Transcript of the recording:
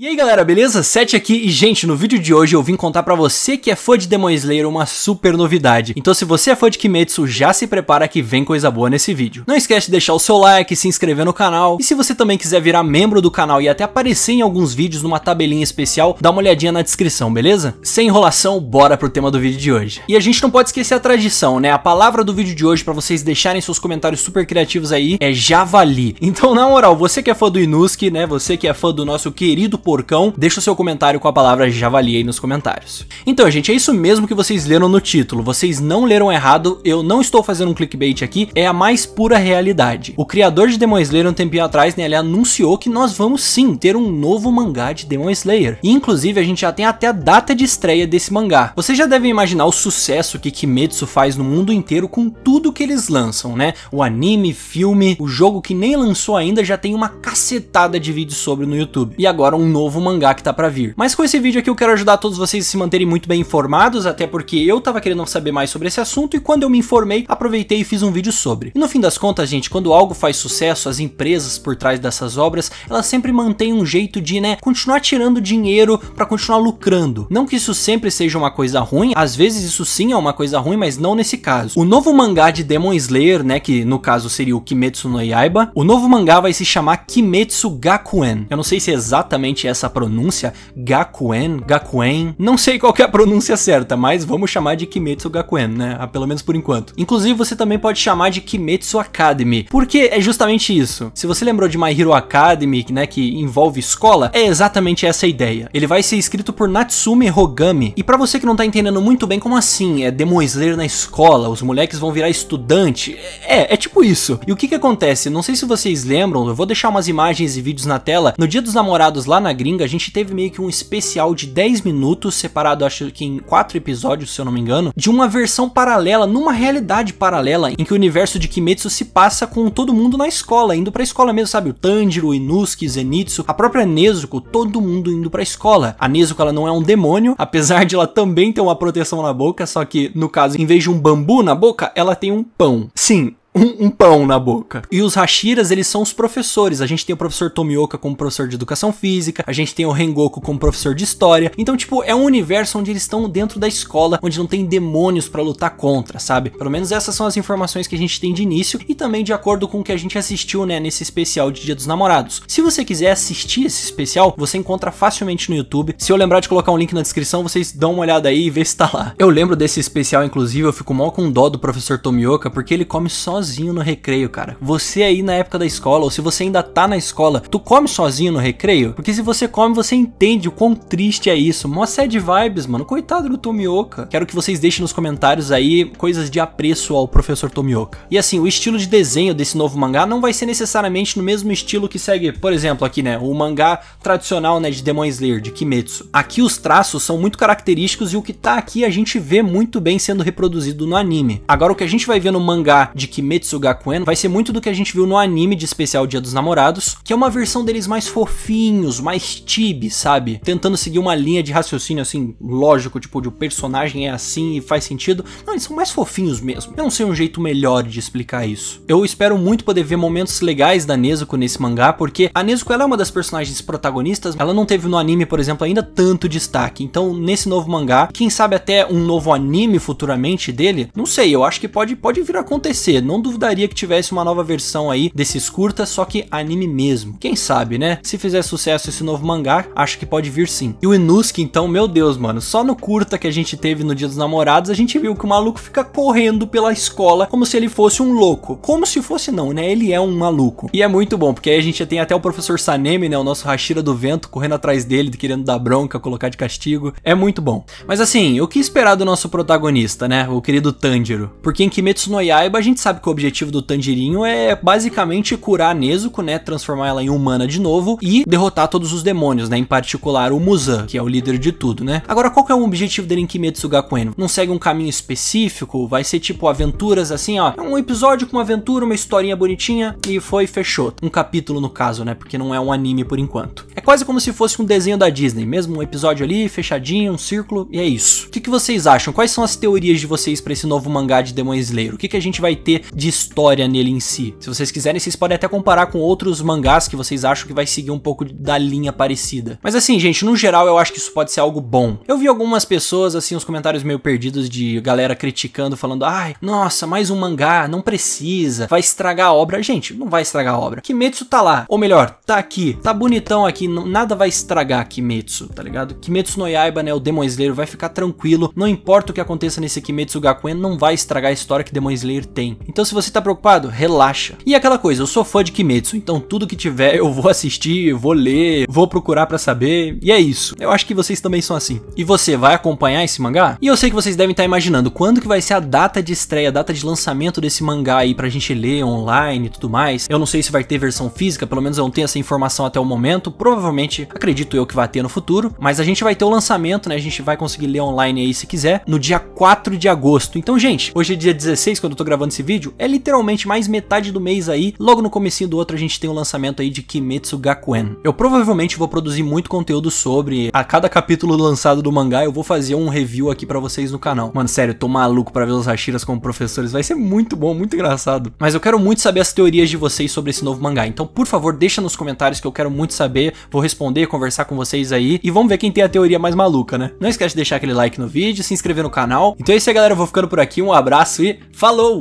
E aí galera, beleza? Sete aqui e gente, no vídeo de hoje eu vim contar pra você que é fã de Demon Slayer uma super novidade. Então se você é fã de Kimetsu, já se prepara que vem coisa boa nesse vídeo. Não esquece de deixar o seu like, se inscrever no canal e se você também quiser virar membro do canal e até aparecer em alguns vídeos numa tabelinha especial, dá uma olhadinha na descrição, beleza? Sem enrolação, bora pro tema do vídeo de hoje. E a gente não pode esquecer a tradição, né? A palavra do vídeo de hoje pra vocês deixarem seus comentários super criativos aí é javali. Então na moral, você que é fã do Inuski, né? Você que é fã do nosso querido porcão, deixa o seu comentário com a palavra javali aí nos comentários. Então, gente, é isso mesmo que vocês leram no título. Vocês não leram errado, eu não estou fazendo um clickbait aqui, é a mais pura realidade. O criador de Demon Slayer um tempinho atrás, né, ele anunciou que nós vamos sim ter um novo mangá de Demon Slayer. E, inclusive, a gente já tem até a data de estreia desse mangá. Vocês já devem imaginar o sucesso que Kimetsu faz no mundo inteiro com tudo que eles lançam, né? O anime, filme, o jogo que nem lançou ainda já tem uma cacetada de vídeos sobre no YouTube. E agora um novo mangá que tá pra vir. Mas com esse vídeo aqui eu quero ajudar todos vocês a se manterem muito bem informados, até porque eu tava querendo saber mais sobre esse assunto e quando eu me informei, aproveitei e fiz um vídeo sobre. E no fim das contas, gente, quando algo faz sucesso, as empresas por trás dessas obras, elas sempre mantêm um jeito de, né, continuar tirando dinheiro para continuar lucrando. Não que isso sempre seja uma coisa ruim, às vezes isso sim é uma coisa ruim, mas não nesse caso. O novo mangá de Demon Slayer, né, que no caso seria o Kimetsu no Yaiba, o novo mangá vai se chamar Kimetsu Gakuen. Eu não sei se é exatamente é essa pronúncia, Gakuen, Gakuen, não sei qual é a pronúncia certa, mas vamos chamar de Kimetsu Gakuen, né? Ah, pelo menos por enquanto. Inclusive, você também pode chamar de Kimetsu Academy, porque é justamente isso. Se você lembrou de My Hero Academy, né, que envolve escola, é exatamente essa a ideia. Ele vai ser escrito por Natsume Hogami. E para você que não tá entendendo muito bem como assim, é Demon Slayer na escola, os moleques vão virar estudante. É, é tipo isso. E o que que acontece? Não sei se vocês lembram, eu vou deixar umas imagens e vídeos na tela. No Dia dos Namorados lá na gringa, a gente teve meio que um especial de 10 minutos, separado acho que em 4 episódios, se eu não me engano, de uma versão paralela, numa realidade paralela, em que o universo de Kimetsu se passa com todo mundo na escola, indo pra escola mesmo, sabe? O Tanjiro, o Zenitsu, a própria Nezuko, todo mundo indo pra escola. A Nezuko, ela não é um demônio, apesar de ela também ter uma proteção na boca, só que, no caso, em vez de um bambu na boca, ela tem um pão. Sim, um, um, pão na boca. E os Hashiras, eles são os professores. A gente tem o professor Tomioka como professor de educação física, a gente tem o Rengoku como professor de história. Então, tipo, é um universo onde eles estão dentro da escola, onde não tem demônios para lutar contra, sabe? Pelo menos essas são as informações que a gente tem de início e também de acordo com o que a gente assistiu, né, nesse especial de Dia dos Namorados. Se você quiser assistir esse especial, você encontra facilmente no YouTube. Se eu lembrar de colocar um link na descrição, vocês dão uma olhada aí e vê se tá lá. Eu lembro desse especial, inclusive, eu fico mal com dó do professor Tomioka, porque ele come sozinho sozinho no recreio, cara. Você aí na época da escola, ou se você ainda tá na escola, tu come sozinho no recreio? Porque se você come, você entende o quão triste é isso. Mó sad vibes, mano. Coitado do Tomioka. Quero que vocês deixem nos comentários aí coisas de apreço ao professor Tomioka. E assim, o estilo de desenho desse novo mangá não vai ser necessariamente no mesmo estilo que segue, por exemplo, aqui, né, o mangá tradicional, né, de Demon Slayer, de Kimetsu. Aqui os traços são muito característicos e o que tá aqui a gente vê muito bem sendo reproduzido no anime. Agora o que a gente vai ver no mangá de Kimetsu Kimetsuga Gakuen vai ser muito do que a gente viu no anime de especial Dia dos Namorados, que é uma versão deles mais fofinhos, mais tibi, sabe? Tentando seguir uma linha de raciocínio assim, lógico, tipo, de o personagem é assim e faz sentido. Não, eles são mais fofinhos mesmo. Eu não sei um jeito melhor de explicar isso. Eu espero muito poder ver momentos legais da Nezuko nesse mangá, porque a Nezuko ela é uma das personagens protagonistas, ela não teve no anime, por exemplo, ainda tanto destaque. Então, nesse novo mangá, quem sabe até um novo anime futuramente dele, não sei, eu acho que pode, pode vir a acontecer. Não não duvidaria que tivesse uma nova versão aí desses curtas, só que anime mesmo. Quem sabe, né? Se fizer sucesso esse novo mangá, acho que pode vir sim. E o Inusuke, então, meu Deus, mano, só no curta que a gente teve no Dia dos Namorados, a gente viu que o maluco fica correndo pela escola como se ele fosse um louco. Como se fosse não, né? Ele é um maluco. E é muito bom, porque aí a gente tem até o professor Sanemi, né? O nosso Hashira do Vento, correndo atrás dele, querendo dar bronca, colocar de castigo. É muito bom. Mas assim, o que esperar do nosso protagonista, né? O querido Tanjiro. Porque em Kimetsu no Yaiba a gente sabe que que o objetivo do Tanjirinho é basicamente curar a Nezuko, né, transformar ela em humana de novo e derrotar todos os demônios, né, em particular o Muzan, que é o líder de tudo, né. Agora, qual que é o objetivo dele em Kimetsu Gakuen? Não segue um caminho específico? Vai ser tipo aventuras assim, ó, é um episódio com uma aventura, uma historinha bonitinha e foi, fechou. Um capítulo no caso, né, porque não é um anime por enquanto. É quase como se fosse um desenho da Disney, mesmo um episódio ali, fechadinho, um círculo e é isso. O que, que vocês acham? Quais são as teorias de vocês para esse novo mangá de Demon Slayer? O que, que a gente vai ter de história nele em si. Se vocês quiserem, vocês podem até comparar com outros mangás que vocês acham que vai seguir um pouco da linha parecida. Mas assim, gente, no geral eu acho que isso pode ser algo bom. Eu vi algumas pessoas, assim, uns comentários meio perdidos de galera criticando, falando, ai, nossa, mais um mangá, não precisa, vai estragar a obra. Gente, não vai estragar a obra. Kimetsu tá lá, ou melhor, tá aqui, tá bonitão aqui, nada vai estragar Kimetsu, tá ligado? Kimetsu no Yaiba, né, o Demon Slayer vai ficar tranquilo, não importa o que aconteça nesse Kimetsu Gakuen, não vai estragar a história que Demon Slayer tem. Então se você tá preocupado, relaxa. E aquela coisa, eu sou fã de Kimetsu, então tudo que tiver eu vou assistir, vou ler, vou procurar para saber, e é isso. Eu acho que vocês também são assim. E você vai acompanhar esse mangá? E eu sei que vocês devem estar imaginando quando que vai ser a data de estreia, a data de lançamento desse mangá aí pra gente ler online e tudo mais. Eu não sei se vai ter versão física, pelo menos eu não tenho essa informação até o momento. Provavelmente, acredito eu que vai ter no futuro, mas a gente vai ter o lançamento, né? A gente vai conseguir ler online aí se quiser, no dia 4 de agosto. Então, gente, hoje é dia 16 quando eu tô gravando esse vídeo, é literalmente mais metade do mês aí. Logo no comecinho do outro a gente tem o lançamento aí de Kimetsu Gakuen. Eu provavelmente vou produzir muito conteúdo sobre a cada capítulo lançado do mangá, eu vou fazer um review aqui para vocês no canal. Mano, sério, tô maluco para ver os Hashiras como professores, vai ser muito bom, muito engraçado. Mas eu quero muito saber as teorias de vocês sobre esse novo mangá. Então, por favor, deixa nos comentários que eu quero muito saber, vou responder, conversar com vocês aí e vamos ver quem tem a teoria mais maluca, né? Não esquece de deixar aquele like no vídeo, se inscrever no canal. Então é isso aí, galera, eu vou ficando por aqui. Um abraço e falou!